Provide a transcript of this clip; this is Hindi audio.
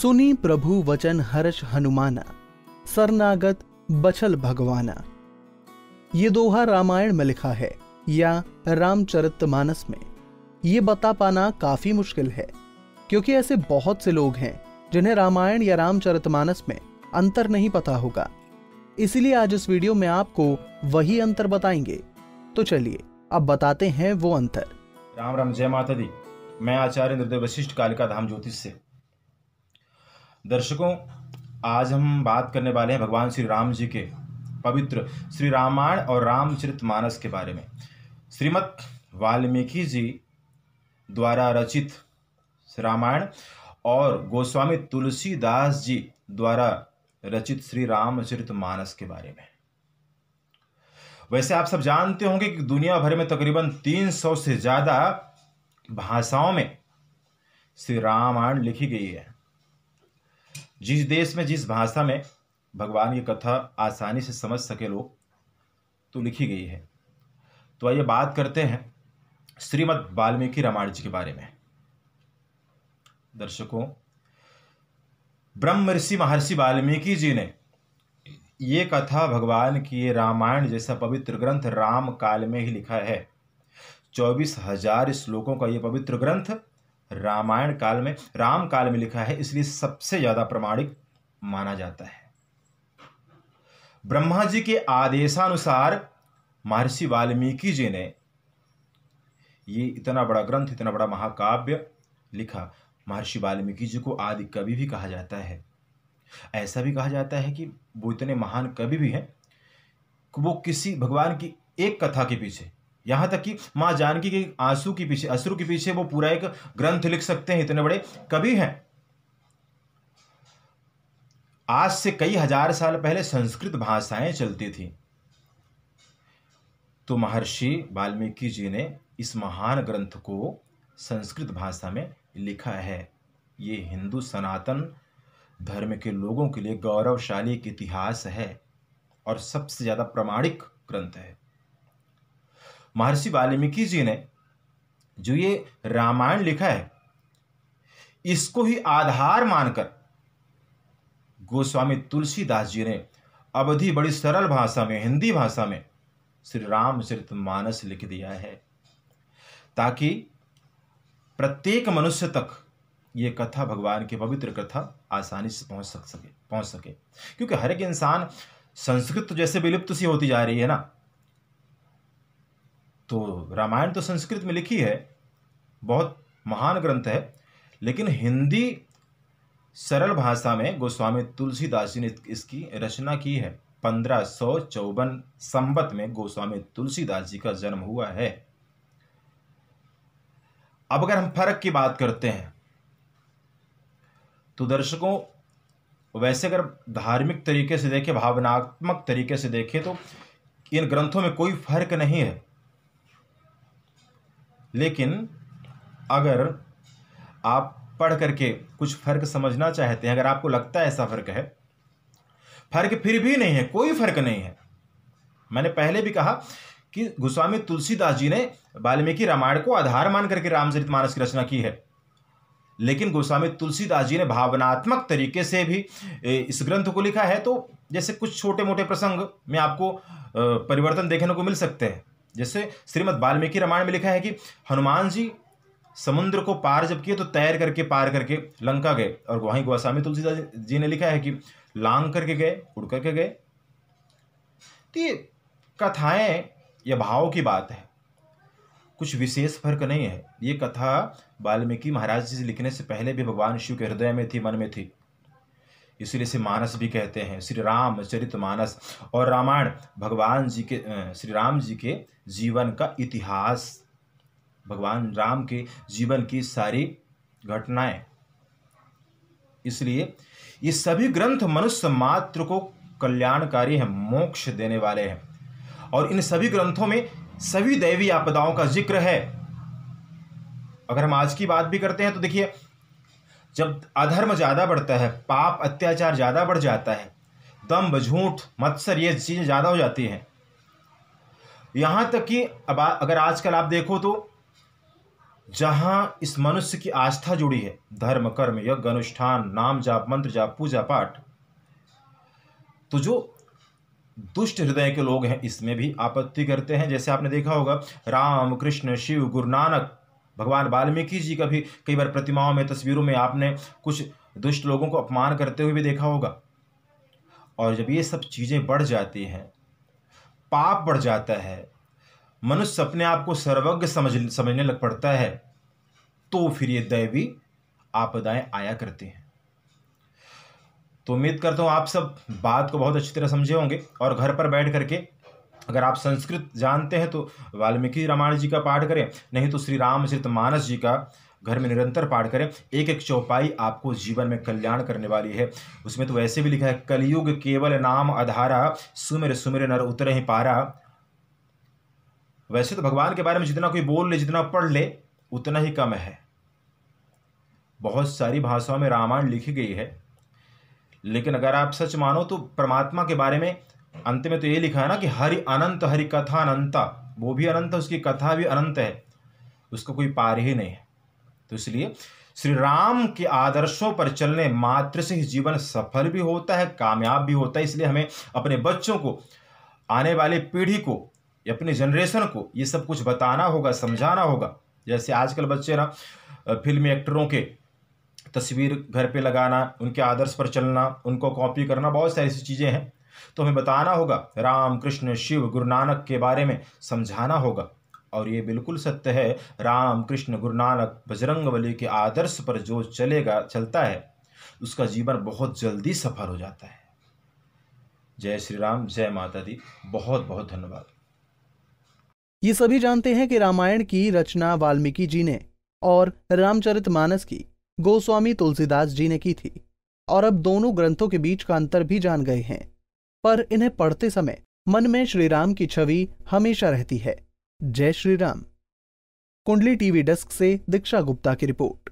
सुनी प्रभु वचन हर्ष हनुमाना सरनागत बचल भगवाना ये दोहा रामायण में लिखा है या रामचरित मानस में ये बता पाना काफी मुश्किल है क्योंकि ऐसे बहुत से लोग हैं जिन्हें रामायण या रामचरित मानस में अंतर नहीं पता होगा इसलिए आज इस वीडियो में आपको वही अंतर बताएंगे तो चलिए अब बताते हैं वो अंतर राम राम जय माता दी मैं आचार्य निर्दय वशिष्ठ कालिका धाम ज्योतिष से दर्शकों आज हम बात करने वाले हैं भगवान श्री राम जी के पवित्र श्री रामायण और रामचरित मानस के बारे में श्रीमद वाल्मीकि जी द्वारा रचित रामायण और गोस्वामी तुलसीदास जी द्वारा रचित श्री रामचरित मानस के बारे में वैसे आप सब जानते होंगे कि दुनिया भर में तकरीबन 300 से ज़्यादा भाषाओं में श्री रामायण लिखी गई है जिस देश में जिस भाषा में भगवान की कथा आसानी से समझ सके लोग तो लिखी गई है तो आइए बात करते हैं श्रीमद् वाल्मीकि रामायण जी के बारे में दर्शकों ब्रह्म ऋषि महर्षि वाल्मीकि जी ने ये कथा भगवान की रामायण जैसा पवित्र ग्रंथ राम काल में ही लिखा है चौबीस हजार श्लोकों का यह पवित्र ग्रंथ रामायण काल में राम काल में लिखा है इसलिए सबसे ज्यादा प्रमाणिक माना जाता है ब्रह्मा जी के आदेशानुसार महर्षि वाल्मीकि जी ने ये इतना बड़ा ग्रंथ इतना बड़ा महाकाव्य लिखा महर्षि वाल्मीकि जी को आदि कवि भी कहा जाता है ऐसा भी कहा जाता है कि वो इतने महान कवि भी हैं वो किसी भगवान की एक कथा के पीछे यहां तक कि मां जानकी के आंसू के पीछे अश्रु के पीछे वो पूरा एक ग्रंथ लिख सकते हैं इतने बड़े कवि हैं आज से कई हजार साल पहले संस्कृत भाषाएं चलती थी तो महर्षि वाल्मीकि जी ने इस महान ग्रंथ को संस्कृत भाषा में लिखा है ये हिंदू सनातन धर्म के लोगों के लिए गौरवशाली एक इतिहास है और सबसे ज़्यादा प्रमाणिक ग्रंथ है महर्षि वाल्मीकि जी ने जो ये रामायण लिखा है इसको ही आधार मानकर गोस्वामी तुलसीदास जी ने अवधि बड़ी सरल भाषा में हिंदी भाषा में श्री रामचरित मानस लिख दिया है ताकि प्रत्येक मनुष्य तक ये कथा भगवान की पवित्र कथा आसानी से पहुंच सक सके पहुंच सके क्योंकि हर एक इंसान संस्कृत तो जैसे विलुप्त सी होती जा रही है ना तो रामायण तो संस्कृत में लिखी है बहुत महान ग्रंथ है लेकिन हिंदी सरल भाषा में गोस्वामी तुलसीदास जी ने इसकी रचना की है पंद्रह सौ चौवन संबत में गोस्वामी तुलसीदास जी का जन्म हुआ है अब अगर हम फर्क की बात करते हैं तो दर्शकों वैसे अगर धार्मिक तरीके से देखें भावनात्मक तरीके से देखें तो इन ग्रंथों में कोई फर्क नहीं है लेकिन अगर आप पढ़ करके कुछ फ़र्क समझना चाहते हैं अगर आपको लगता है ऐसा फ़र्क है फ़र्क फिर भी नहीं है कोई फ़र्क नहीं है मैंने पहले भी कहा कि गोस्वामी तुलसीदास जी ने वाल्मीकि रामायण को आधार मान करके रामचरित मानस की रचना की है लेकिन गोस्वामी तुलसीदास जी ने भावनात्मक तरीके से भी इस ग्रंथ को लिखा है तो जैसे कुछ छोटे मोटे प्रसंग में आपको परिवर्तन देखने को मिल सकते हैं जैसे श्रीमद वाल्मीकि रामायण में लिखा है कि हनुमान जी समुद्र को पार जब किए तो तैर करके पार करके लंका गए और वहीं गोस्वामी तुलसीदास जी ने लिखा है कि लांग करके गए उड़ करके गए तो ये कथाएं या भाव की बात है कुछ विशेष फर्क नहीं है ये कथा वाल्मीकि महाराज जी लिखने से पहले भी भगवान शिव के हृदय में थी मन में थी इसीलिए इसे मानस भी कहते हैं श्री राम चरित मानस और रामायण भगवान जी के श्री राम जी के जीवन का इतिहास भगवान राम के जीवन की सारी घटनाएं इसलिए ये सभी ग्रंथ मनुष्य मात्र को कल्याणकारी हैं मोक्ष देने वाले हैं और इन सभी ग्रंथों में सभी दैवी आपदाओं का जिक्र है अगर हम आज की बात भी करते हैं तो देखिए जब अधर्म ज़्यादा बढ़ता है पाप अत्याचार ज़्यादा बढ़ जाता है दम्ब झूठ मत्सर ये चीज़ें ज़्यादा हो जाती हैं यहाँ तक कि अब अगर आजकल आप देखो तो जहाँ इस मनुष्य की आस्था जुड़ी है धर्म कर्म यज्ञ अनुष्ठान नाम जाप मंत्र जाप पूजा पाठ तो जो दुष्ट हृदय के लोग हैं इसमें भी आपत्ति करते हैं जैसे आपने देखा होगा राम कृष्ण शिव गुरु नानक भगवान वाल्मीकि जी का भी कई बार प्रतिमाओं में तस्वीरों में आपने कुछ दुष्ट लोगों को अपमान करते हुए भी देखा होगा और जब ये सब चीज़ें बढ़ जाती हैं पाप बढ़ जाता है मनुष्य अपने आप को सर्वज्ञ समझ समझने लग पड़ता है तो फिर ये दैवी आपदाएं आया करती हैं तो उम्मीद करता हूँ आप सब बात को बहुत अच्छी तरह समझे होंगे और घर पर बैठ करके अगर आप संस्कृत जानते हैं तो वाल्मीकि रामायण जी का पाठ करें नहीं तो श्री रामचरित मानस जी का घर में निरंतर पाठ करें एक एक चौपाई आपको जीवन में कल्याण करने वाली है उसमें तो वैसे भी लिखा है कलयुग केवल नाम आधारा सुमिर सुमिर नर उतर ही पारा वैसे तो भगवान के बारे में जितना कोई बोल ले जितना पढ़ ले उतना ही कम है बहुत सारी भाषाओं में रामायण लिखी गई है लेकिन अगर आप सच मानो तो परमात्मा के बारे में अंत में तो ये लिखा है ना कि हरि अनंत हरि कथा अनंता वो भी अनंत है उसकी कथा भी अनंत है उसका कोई पार ही नहीं है तो इसलिए श्री राम के आदर्शों पर चलने मात्र से ही जीवन सफल भी होता है कामयाब भी होता है इसलिए हमें अपने बच्चों को आने वाली पीढ़ी को अपनी जनरेशन को ये सब कुछ बताना होगा समझाना होगा जैसे आजकल बच्चे ना फिल्मी एक्टरों के तस्वीर घर पे लगाना उनके आदर्श पर चलना उनको कॉपी करना बहुत सारी ऐसी चीज़ें हैं तो हमें बताना होगा राम कृष्ण शिव गुरु नानक के बारे में समझाना होगा और ये बिल्कुल सत्य है राम कृष्ण गुरु नानक बजरंग के आदर्श पर जो चलेगा चलता है उसका जीवन बहुत जल्दी सफल हो जाता है जय श्री राम जय माता दी बहुत बहुत धन्यवाद ये सभी जानते हैं कि रामायण की रचना वाल्मीकि जी ने और रामचरित मानस की गोस्वामी तुलसीदास जी ने की थी और अब दोनों ग्रंथों के बीच का अंतर भी जान गए हैं पर इन्हें पढ़ते समय मन में श्रीराम की छवि हमेशा रहती है जय श्री राम कुंडली टीवी डेस्क से दीक्षा गुप्ता की रिपोर्ट